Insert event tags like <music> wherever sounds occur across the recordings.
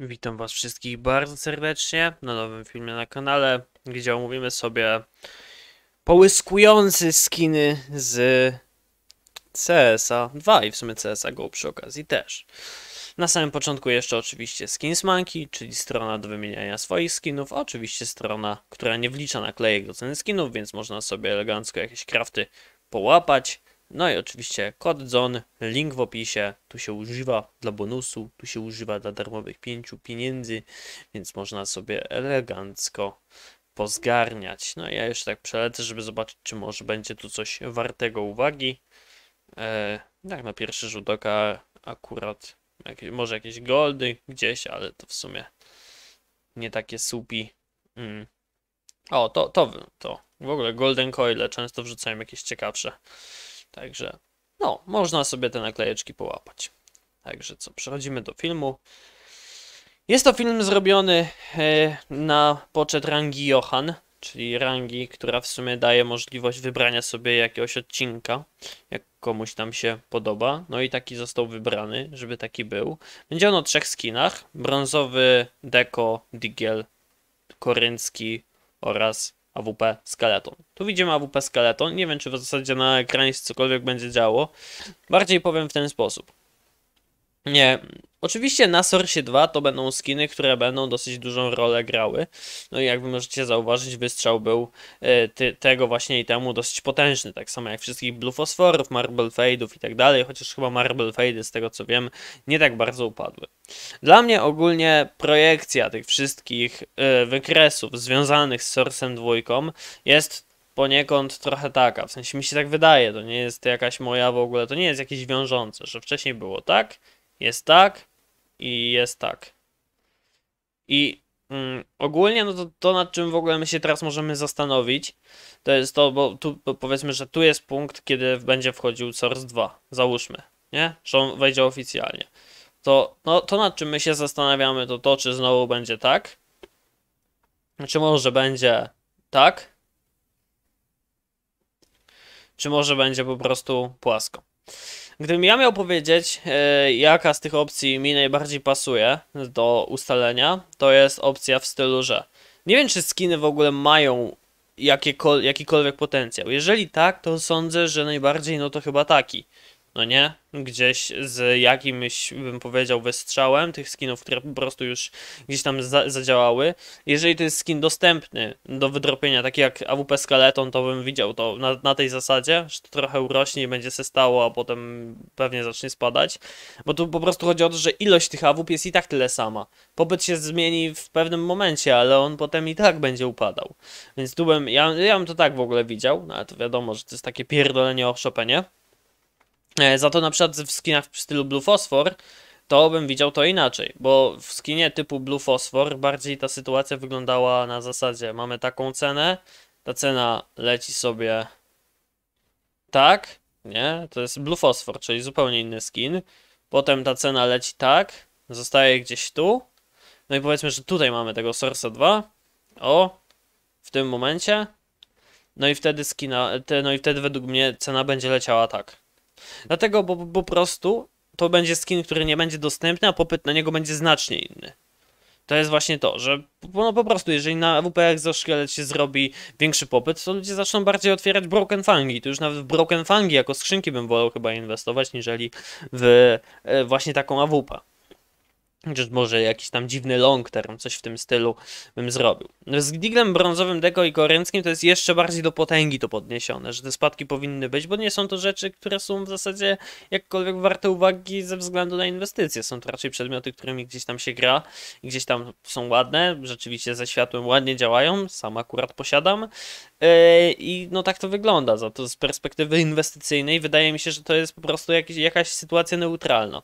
Witam Was wszystkich bardzo serdecznie na nowym filmie na kanale, gdzie omówimy sobie połyskujące skiny z CSA 2 i w sumie CSA GO przy okazji też. Na samym początku jeszcze oczywiście Skins Monkey, czyli strona do wymieniania swoich skinów, oczywiście strona, która nie wlicza naklejek do ceny skinów, więc można sobie elegancko jakieś krafty połapać. No i oczywiście kod ZON, link w opisie, tu się używa dla bonusu, tu się używa dla darmowych 5 pieniędzy, więc można sobie elegancko pozgarniać. No ja jeszcze tak przelecę, żeby zobaczyć, czy może będzie tu coś wartego uwagi. E, tak na pierwszy rzut oka akurat może jakieś goldy gdzieś, ale to w sumie nie takie supi. Mm. O, to, to, to. W ogóle golden coile często wrzucają jakieś ciekawsze. Także, no, można sobie te naklejeczki połapać. Także co, przechodzimy do filmu. Jest to film zrobiony e, na poczet rangi Johan, czyli rangi, która w sumie daje możliwość wybrania sobie jakiegoś odcinka, jak komuś tam się podoba. No i taki został wybrany, żeby taki był. Będzie on o trzech skinach: brązowy, deko, digiel, koryncki oraz AWP Skeleton. Tu widzimy AWP Skeleton, nie wiem czy w zasadzie na ekranie się cokolwiek będzie działo. Bardziej powiem w ten sposób. Nie, Oczywiście na Source 2 to będą skiny, które będą dosyć dużą rolę grały. No i jak wy możecie zauważyć, wystrzał był e, ty, tego właśnie i temu dosyć potężny. Tak samo jak wszystkich Blue Fosforów, Marble Fade'ów i tak dalej, chociaż chyba Marble Fade'y z tego co wiem nie tak bardzo upadły. Dla mnie ogólnie projekcja tych wszystkich y, wykresów związanych z Source'em 2 jest poniekąd trochę taka, w sensie mi się tak wydaje, to nie jest jakaś moja w ogóle, to nie jest jakieś wiążące, że wcześniej było tak, jest tak i jest tak. I mm, ogólnie no to, to nad czym w ogóle my się teraz możemy zastanowić, to jest to, bo tu bo powiedzmy, że tu jest punkt, kiedy będzie wchodził Source 2, załóżmy, nie? Że on wejdzie oficjalnie. To, no, to nad czym my się zastanawiamy, to to, czy znowu będzie tak, czy może będzie tak, czy może będzie po prostu płasko. Gdybym ja miał powiedzieć, e, jaka z tych opcji mi najbardziej pasuje do ustalenia, to jest opcja w stylu, że nie wiem, czy skiny w ogóle mają jakikolwiek potencjał. Jeżeli tak, to sądzę, że najbardziej no to chyba taki no nie? Gdzieś z jakimś, bym powiedział, wystrzałem tych skinów, które po prostu już gdzieś tam za zadziałały. Jeżeli to jest skin dostępny do wydropienia, taki jak AWP Skeleton, to bym widział to na, na tej zasadzie, że to trochę urośnie i będzie się stało, a potem pewnie zacznie spadać. Bo tu po prostu chodzi o to, że ilość tych AWP jest i tak tyle sama. Popyt się zmieni w pewnym momencie, ale on potem i tak będzie upadał. Więc tu bym, ja, ja bym to tak w ogóle widział, no ale to wiadomo, że to jest takie pierdolenie o szopenie E, za to na przykład w skinach w stylu Blue Phosphor, to bym widział to inaczej, bo w skinie typu Blue Phosphor bardziej ta sytuacja wyglądała na zasadzie mamy taką cenę, ta cena leci sobie tak, nie? To jest Blue Phosphor, czyli zupełnie inny skin. Potem ta cena leci tak, zostaje gdzieś tu. No i powiedzmy, że tutaj mamy tego Source 2. O, w tym momencie. No i wtedy skina, no i wtedy według mnie cena będzie leciała tak. Dlatego, bo po prostu to będzie skin, który nie będzie dostępny, a popyt na niego będzie znacznie inny. To jest właśnie to, że no po prostu jeżeli na WPR za szkielet się zrobi większy popyt, to ludzie zaczną bardziej otwierać broken fangi. To już nawet w broken fangi jako skrzynki bym wolał chyba inwestować, niżeli w e, właśnie taką AWP. Chociaż może jakiś tam dziwny long term, coś w tym stylu bym zrobił. Z Diglem brązowym, Deko i Korenckim to jest jeszcze bardziej do potęgi to podniesione, że te spadki powinny być, bo nie są to rzeczy, które są w zasadzie jakkolwiek warte uwagi ze względu na inwestycje. Są to raczej przedmioty, którymi gdzieś tam się gra, gdzieś tam są ładne, rzeczywiście ze światłem ładnie działają, sam akurat posiadam. E, I no tak to wygląda. Za to z perspektywy inwestycyjnej wydaje mi się, że to jest po prostu jakiś, jakaś sytuacja neutralna.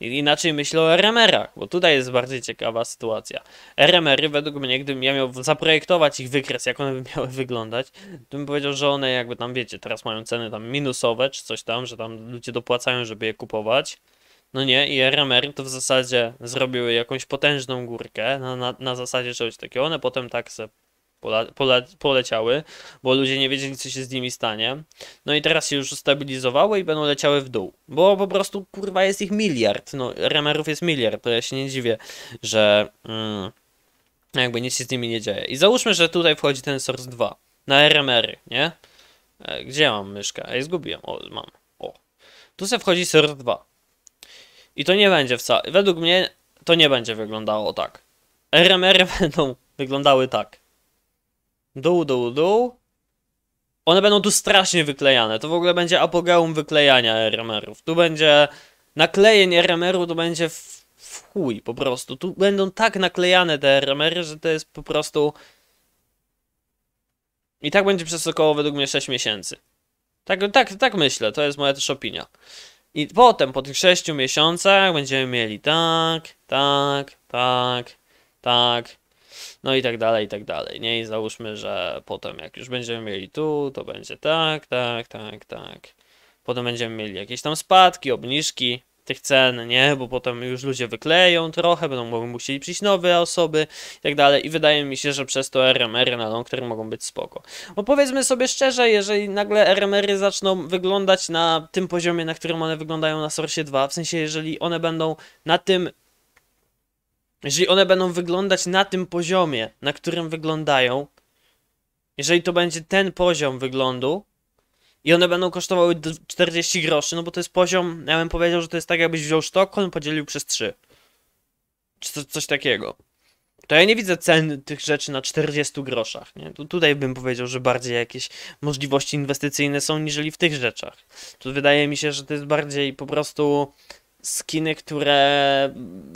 Inaczej myślę o RMR-ach, bo tutaj jest bardziej ciekawa sytuacja. RMR-y według mnie, gdybym ja miał zaprojektować ich wykres, jak one by <laughs> miały wyglądać, to bym powiedział, że one jakby tam wiecie, teraz mają ceny tam minusowe czy coś tam, że tam ludzie dopłacają, żeby je kupować. No nie, i RMR to w zasadzie zrobiły jakąś potężną górkę na, na, na zasadzie czegoś takiego. One potem tak se poleciały, bo ludzie nie wiedzieli, co się z nimi stanie. No i teraz się już ustabilizowały i będą leciały w dół, bo po prostu kurwa jest ich miliard, no remerów jest miliard, to ja się nie dziwię, że mm, jakby nic się z nimi nie dzieje. I załóżmy, że tutaj wchodzi ten Source 2 na RMR-y, nie? E, gdzie mam myszkę? Ej, zgubiłem. O, mam. O. Tu sobie wchodzi Source 2. I to nie będzie wcale, według mnie to nie będzie wyglądało tak. RMR -y <laughs> będą wyglądały tak. Dół, dół, dół. One będą tu strasznie wyklejane. To w ogóle będzie apogeum wyklejania RMR-ów. Tu będzie naklejenie RMR-u, to będzie w, w chuj po prostu. Tu będą tak naklejane te RMR-y, że to jest po prostu... I tak będzie przez około według mnie 6 miesięcy. Tak, tak, tak myślę, to jest moja też opinia. I potem, po tych 6 miesiącach będziemy mieli tak, tak, tak, tak, no i tak dalej, i tak dalej, nie? I załóżmy, że potem jak już będziemy mieli tu, to będzie tak, tak, tak, tak. Potem będziemy mieli jakieś tam spadki, obniżki tych cen, nie? Bo potem już ludzie wykleją trochę, będą musieli przyjść nowe osoby i tak dalej. I wydaje mi się, że przez to RMR na long term mogą być spoko. Bo powiedzmy sobie szczerze, jeżeli nagle RMR-y zaczną wyglądać na tym poziomie, na którym one wyglądają na Source 2, w sensie jeżeli one będą na tym jeżeli one będą wyglądać na tym poziomie, na którym wyglądają, jeżeli to będzie ten poziom wyglądu i one będą kosztowały 40 groszy, no bo to jest poziom, ja bym powiedział, że to jest tak jakbyś wziął Sztokholm podzielił przez 3. Czy to, coś takiego. To ja nie widzę cen tych rzeczy na 40 groszach, nie? Tu, tutaj bym powiedział, że bardziej jakieś możliwości inwestycyjne są niżeli w tych rzeczach. Tu wydaje mi się, że to jest bardziej po prostu skiny, które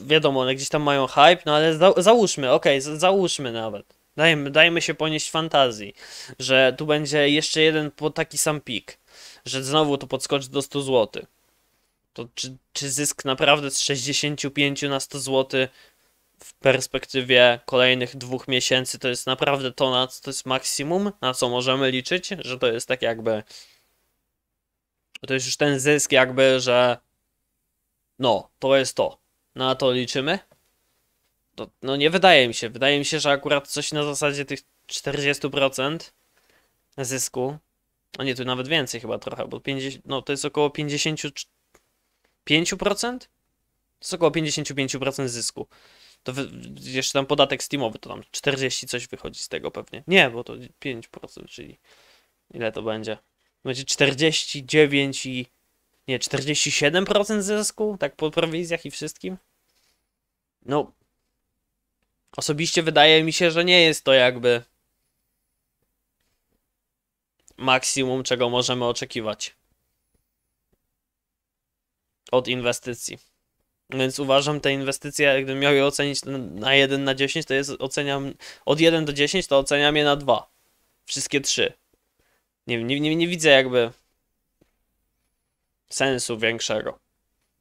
wiadomo, one gdzieś tam mają hype, no ale za załóżmy, okej, okay, załóżmy nawet. Dajmy, dajmy się ponieść fantazji, że tu będzie jeszcze jeden po taki sam pik, że znowu to podskoczy do 100 zł. To czy, czy zysk naprawdę z 65 na 100 zł w perspektywie kolejnych dwóch miesięcy to jest naprawdę to, na co to jest maksimum, na co możemy liczyć, że to jest tak jakby. To jest już ten zysk, jakby, że no, to jest to. Na no, to liczymy? To, no nie wydaje mi się. Wydaje mi się, że akurat coś na zasadzie tych 40% zysku. A nie, tu nawet więcej chyba trochę, bo 50, no to jest około 55%? To jest około 55% zysku. To jeszcze tam podatek Steamowy, to tam 40 coś wychodzi z tego pewnie. Nie, bo to 5%, czyli ile to będzie? Będzie 49 i nie, 47% zysku, tak po prowizjach i wszystkim. No, osobiście wydaje mi się, że nie jest to jakby maksimum, czego możemy oczekiwać od inwestycji. Więc uważam, te inwestycje, jakbym miał je ocenić na 1 na 10, to jest oceniam od 1 do 10, to oceniam je na 2. Wszystkie 3. Nie, nie, nie, nie widzę jakby sensu większego,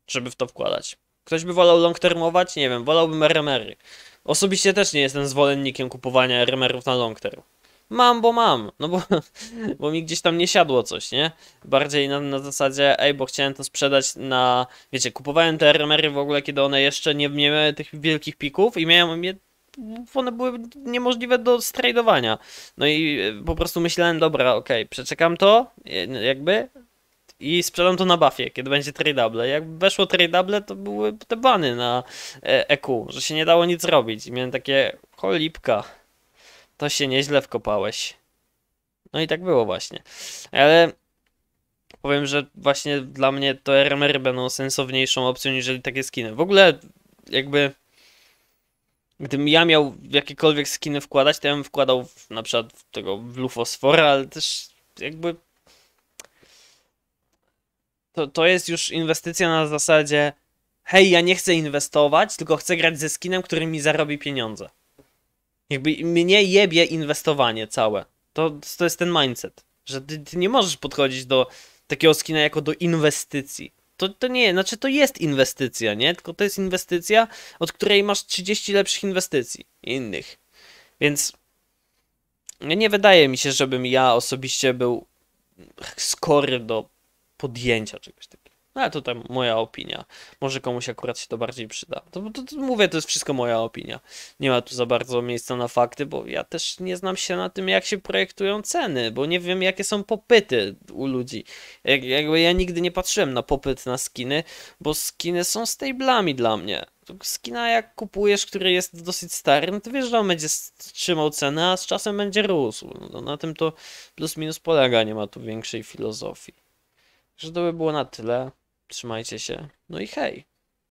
żeby w to wkładać. Ktoś by wolał long termować? Nie wiem, wolałbym RMR-y. Osobiście też nie jestem zwolennikiem kupowania RMR-ów na long term. Mam, bo mam, no bo, <laughs> bo mi gdzieś tam nie siadło coś, nie? Bardziej na, na zasadzie, ej, bo chciałem to sprzedać na, wiecie, kupowałem te RMR-y w ogóle, kiedy one jeszcze nie, nie miały tych wielkich pików i miałem je one były niemożliwe do strajdowania. No i po prostu myślałem, dobra, okej, okay, przeczekam to, e, jakby, i sprzedam to na buffie, kiedy będzie tradable. Jak weszło tradable, to były te bany na EQ, e że się nie dało nic robić. I miałem takie, cholipka, to się nieźle wkopałeś. No i tak było właśnie. Ale powiem, że właśnie dla mnie to RMR będą sensowniejszą opcją niżeli takie skiny. W ogóle jakby gdybym ja miał jakiekolwiek skiny wkładać, to ja bym wkładał w, na przykład w tego w Lufosfora, ale też jakby to, to jest już inwestycja na zasadzie hej, ja nie chcę inwestować, tylko chcę grać ze skinem, który mi zarobi pieniądze. Jakby mnie jebie inwestowanie całe. To, to jest ten mindset, że ty, ty nie możesz podchodzić do takiego skina jako do inwestycji. To, to nie, znaczy to jest inwestycja, nie? Tylko to jest inwestycja, od której masz 30 lepszych inwestycji innych. Więc nie wydaje mi się, żebym ja osobiście był skory do podjęcia czegoś takiego. No ale to tam moja opinia. Może komuś akurat się to bardziej przyda. To, to, to, mówię, to jest wszystko moja opinia. Nie ma tu za bardzo miejsca na fakty, bo ja też nie znam się na tym, jak się projektują ceny, bo nie wiem, jakie są popyty u ludzi. Jak, jakby ja nigdy nie patrzyłem na popyt na skiny, bo skiny są stablami dla mnie. Skina jak kupujesz, który jest dosyć stary, no to wiesz, że on będzie trzymał cenę, a z czasem będzie rósł. No, na tym to plus minus polega, nie ma tu większej filozofii. Że to by było na tyle. Trzymajcie się. No i hej.